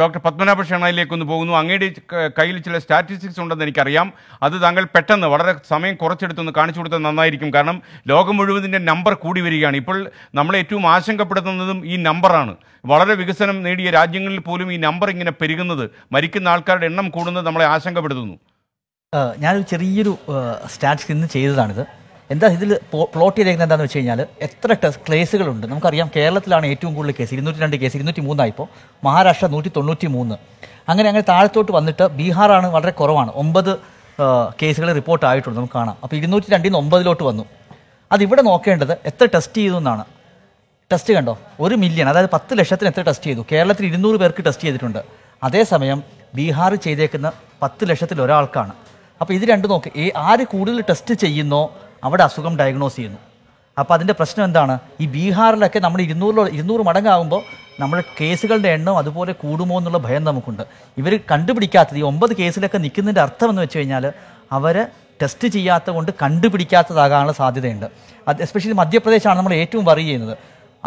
doctor Padmanabha ഒന്ന് പോകുന്നു അങ്ങയുടെ കയ്യിൽ ചില സ്റ്റാറ്റിസ്റ്റിക്സ് ഉണ്ടെന്ന് എനിക്കറിയാം അത് താങ്കൾ പെട്ടെന്ന് വളരെ സമയം കുറച്ചെടുത്തൊന്ന് കാണിച്ചു കൊടുത്താൽ നന്നായിരിക്കും കാരണം ലോകം മുഴുവതിൻ്റെ നമ്പർ കൂടി വരികയാണ് ഇപ്പോൾ നമ്മളെ ഏറ്റവും ആശങ്കപ്പെടുത്തുന്നതും ഈ നമ്പറാണ് വളരെ വികസനം നേടിയ രാജ്യങ്ങളിൽ പോലും ഈ നമ്പർ ഇങ്ങനെ പെരുകുന്നത് മരിക്കുന്ന ആൾക്കാരുടെ എണ്ണം കൂടുന്നത് നമ്മളെ ആശങ്കപ്പെടുത്തുന്നു ഞാനൊരു ചെറിയൊരു സ്റ്റാറ്റ്സ് ഇന്ന് ചെയ്തതാണിത് എന്താ ഇതിൽ പ്ലോട്ട് ചെയ്തേക്കുന്നത് എന്താണെന്ന് വെച്ച് കഴിഞ്ഞാൽ എത്ര ടെസ്റ്റ് കേസുകളുണ്ട് നമുക്കറിയാം കേരളത്തിലാണ് ഏറ്റവും കൂടുതൽ കേസ് ഇരുന്നൂറ്റി രണ്ട് കേസ് ഇരുന്നൂറ്റി മൂന്നായിപ്പോൾ മഹാരാഷ്ട്ര നൂറ്റി തൊണ്ണൂറ്റി മൂന്ന് അങ്ങനെ അങ്ങനെ താഴത്തോട്ട് വന്നിട്ട് ബീഹാറാണ് വളരെ കുറവാണ് ഒമ്പത് കേസുകൾ റിപ്പോർട്ട് ആയിട്ടുണ്ട് നമുക്ക് കാണാം അപ്പോൾ ഇരുന്നൂറ്റി രണ്ടിൽ നിന്ന് ഒമ്പതിലോട്ട് വന്നു അതിവിടെ നോക്കേണ്ടത് എത്ര ടെസ്റ്റ് ചെയ്തു എന്നാണ് ടെസ്റ്റ് കണ്ടോ ഒരു മില്യൺ അതായത് പത്ത് ലക്ഷത്തിന് എത്ര ടെസ്റ്റ് ചെയ്തു കേരളത്തിൽ ഇരുന്നൂറ് പേർക്ക് ടെസ്റ്റ് ചെയ്തിട്ടുണ്ട് അതേസമയം ബീഹാർ ചെയ്തേക്കുന്ന പത്ത് ലക്ഷത്തിൽ ഒരാൾക്കാണ് അപ്പോൾ ഇത് രണ്ട് നോക്ക് ആര് കൂടുതൽ ടെസ്റ്റ് ചെയ്യുന്നോ അവിടെ അസുഖം ഡയഗ്നോസ് ചെയ്യുന്നു അപ്പോൾ അതിൻ്റെ പ്രശ്നം എന്താണ് ഈ ബീഹാറിലൊക്കെ നമ്മൾ ഇരുന്നൂറിലോ ഇരുന്നൂറ് മടങ്ങാകുമ്പോൾ നമ്മൾ കേസുകളുടെ എണ്ണം അതുപോലെ കൂടുമോ എന്നുള്ള ഭയം നമുക്കുണ്ട് ഇവർ കണ്ടുപിടിക്കാത്തത് ഈ ഒമ്പത് കേസിലൊക്കെ നിൽക്കുന്നതിൻ്റെ അർത്ഥം എന്ന് വെച്ച് കഴിഞ്ഞാൽ അവർ ടെസ്റ്റ് ചെയ്യാത്ത കൊണ്ട് കണ്ടുപിടിക്കാത്തതാകാനുള്ള സാധ്യതയുണ്ട് അത് എസ്പെഷ്യലി മധ്യപ്രദേശാണ് നമ്മൾ ഏറ്റവും വറി ചെയ്യുന്നത്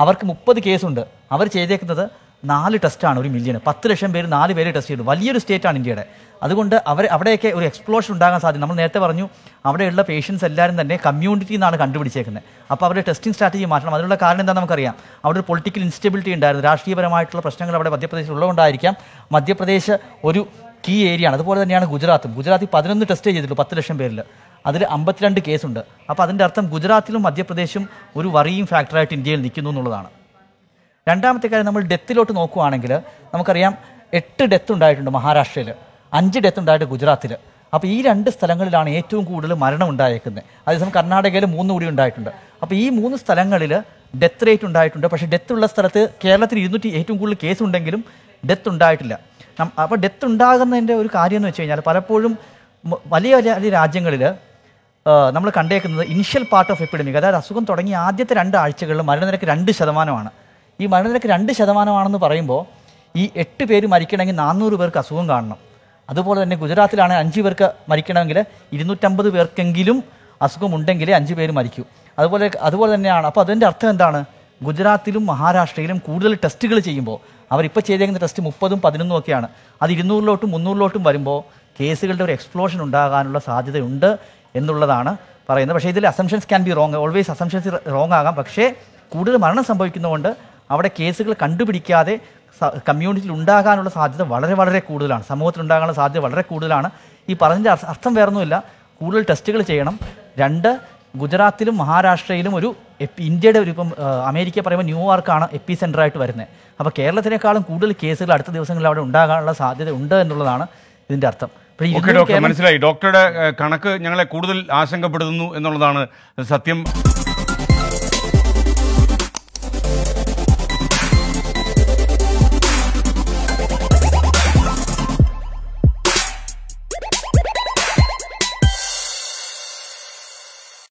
അവർക്ക് മുപ്പത് കേസുണ്ട് അവർ ചെയ്തേക്കുന്നത് നാല് ടെസ്റ്റാണ് ഒരു മില്യൺ പത്ത് ലക്ഷം പേര് നാല് പേര് ടെസ്റ്റ് ചെയ്തു വലിയൊരു സ്റ്റേറ്റാണ് ഇന്ത്യയുടെ അതുകൊണ്ട് അവർ അവിടെയൊക്കെ ഒരു എക്സ്പ്ലോഷൻ ഉണ്ടാകാൻ സാധ്യത നമ്മൾ നേരത്തെ പറഞ്ഞു അവിടെയുള്ള പേഷ്യൻസ് എല്ലാവരും തന്നെ കമ്മ്യൂണിറ്റിയിൽ നിന്നാണ് കണ്ടുപിടിച്ചേക്കുന്നത് അപ്പോൾ അവരുടെ ടെസ്റ്റിംഗ് സ്ട്രാറ്റജി മാറ്റണം അതിനുള്ള കാരണം എന്താ നമുക്കറിയാം അവിടെ ഒരു പൊളിറ്റിക്കൽ ഇൻസ്റ്റബിലിറ്റി ഉണ്ടായിരുന്നു രാഷ്ട്രീയപരമായിട്ടുള്ള പ്രശ്നങ്ങൾ അവിടെ മധ്യപ്രദേശിൽ ഉള്ളതുകൊണ്ടായിരിക്കാം മധ്യപ്രദേശ് ഒരു കീ ഏരിയ ആണ് അതുപോലെ തന്നെയാണ് ഗുജറാത്തും ഗുജറാത്തിൽ പതിനൊന്ന് ടെസ്റ്റ് ചെയ്തിട്ടുള്ളൂ പത്ത് ലക്ഷം പേരിൽ അതിൽ അമ്പത്തിരണ്ട് കേസുണ്ട് അപ്പോൾ അതിൻ്റെ അർത്ഥം ഗുജറാത്തിലും മധ്യപ്രദേശും ഒരു വറിയും ഫാക്ടറായിട്ട് ഇന്ത്യയിൽ നിൽക്കുന്നു എന്നുള്ളതാണ് രണ്ടാമത്തെ കാര്യം നമ്മൾ ഡെത്തിലോട്ട് നോക്കുകയാണെങ്കിൽ നമുക്കറിയാം എട്ട് ഡെത്ത് ഉണ്ടായിട്ടുണ്ട് മഹാരാഷ്ട്രയിൽ അഞ്ച് ഡെത്ത് ഉണ്ടായിട്ട് ഗുജറാത്തിൽ അപ്പോൾ ഈ രണ്ട് സ്ഥലങ്ങളിലാണ് ഏറ്റവും കൂടുതൽ മരണം ഉണ്ടായേക്കുന്നത് അതേസമയം കർണാടകയിൽ മൂന്ന് കൂടി ഉണ്ടായിട്ടുണ്ട് അപ്പോൾ ഈ മൂന്ന് സ്ഥലങ്ങളിൽ ഡെത്ത് റേറ്റ് ഉണ്ടായിട്ടുണ്ട് പക്ഷേ ഡെത്ത് ഉള്ള സ്ഥലത്ത് കേരളത്തിൽ ഇരുന്നൂറ്റി ഏറ്റവും കൂടുതൽ കേസ് ഉണ്ടെങ്കിലും ഡെത്ത് ഉണ്ടായിട്ടില്ല അപ്പോൾ ഡെത്ത് ഉണ്ടാകുന്നതിൻ്റെ ഒരു കാര്യം എന്ന് വെച്ച് കഴിഞ്ഞാൽ പലപ്പോഴും വലിയ വലിയ രാജ്യങ്ങളിൽ നമ്മൾ കണ്ടേക്കുന്നത് ഇനിഷ്യൽ പാർട്ട് ഓഫ് എപ്പിഡമിക് അതായത് അസുഖം തുടങ്ങിയ ആദ്യത്തെ രണ്ട് ആഴ്ചകളിൽ മരണനിരക്ക് രണ്ട് ശതമാനമാണ് ഈ മരണനിരക്ക് രണ്ട് ശതമാനമാണെന്ന് പറയുമ്പോൾ ഈ എട്ട് പേര് മരിക്കണമെങ്കിൽ നാനൂറ് പേർക്ക് അസുഖം കാണണം അതുപോലെ തന്നെ ഗുജറാത്തിലാണ് അഞ്ച് പേർക്ക് മരിക്കണമെങ്കിൽ ഇരുന്നൂറ്റമ്പത് പേർക്കെങ്കിലും അസുഖം അഞ്ച് പേര് മരിക്കൂ അതുപോലെ അതുപോലെ തന്നെയാണ് അപ്പോൾ അതിൻ്റെ അർത്ഥം എന്താണ് ഗുജറാത്തിലും മഹാരാഷ്ട്രയിലും കൂടുതൽ ടെസ്റ്റുകൾ ചെയ്യുമ്പോൾ അവരിപ്പോൾ ചെയ്തേക്കുന്ന ടെസ്റ്റ് മുപ്പതും പതിനൊന്നും ഒക്കെയാണ് അത് ഇരുന്നൂറിലോട്ടും മുന്നൂറിലോട്ടും വരുമ്പോൾ കേസുകളുടെ ഒരു എക്സ്പ്ലോഷൻ ഉണ്ടാകാനുള്ള സാധ്യതയുണ്ട് എന്നുള്ളതാണ് പറയുന്നത് പക്ഷേ ഇതിൽ assumptions can be wrong always assumptions wrong ആകാം പക്ഷേ കൂടുതൽ മരണം സംഭവിക്കുന്നതുകൊണ്ട് അവിടെ കേസുകൾ കണ്ടുപിടിക്കാതെ കമ്മ്യൂണിറ്റിയിൽ ഉണ്ടാകാനുള്ള സാധ്യത വളരെ വളരെ കൂടുതലാണ് സമൂഹത്തിൽ ഉണ്ടാകാനുള്ള സാധ്യത വളരെ കൂടുതലാണ് ഈ പറഞ്ഞതിൻ്റെ അർത്ഥം വേറൊന്നുമില്ല കൂടുതൽ ടെസ്റ്റുകൾ ചെയ്യണം രണ്ട് ഗുജറാത്തിലും മഹാരാഷ്ട്രയിലും ഒരു ഇന്ത്യയുടെ ഒരു ഇപ്പം അമേരിക്ക പറയുമ്പോൾ ന്യൂയോർക്കാണ് എപ്പി ആയിട്ട് വരുന്നത് അപ്പോൾ കേരളത്തിനേക്കാളും കൂടുതൽ കേസുകൾ അടുത്ത ദിവസങ്ങളിൽ അവിടെ ഉണ്ടാകാനുള്ള സാധ്യത ഉണ്ട് എന്നുള്ളതാണ് ഇതിൻ്റെ അർത്ഥം മനസ്സിലായി ഡോക്ടറുടെ കണക്ക് ഞങ്ങളെ കൂടുതൽ ആശങ്കപ്പെടുത്തുന്നു എന്നുള്ളതാണ് സത്യം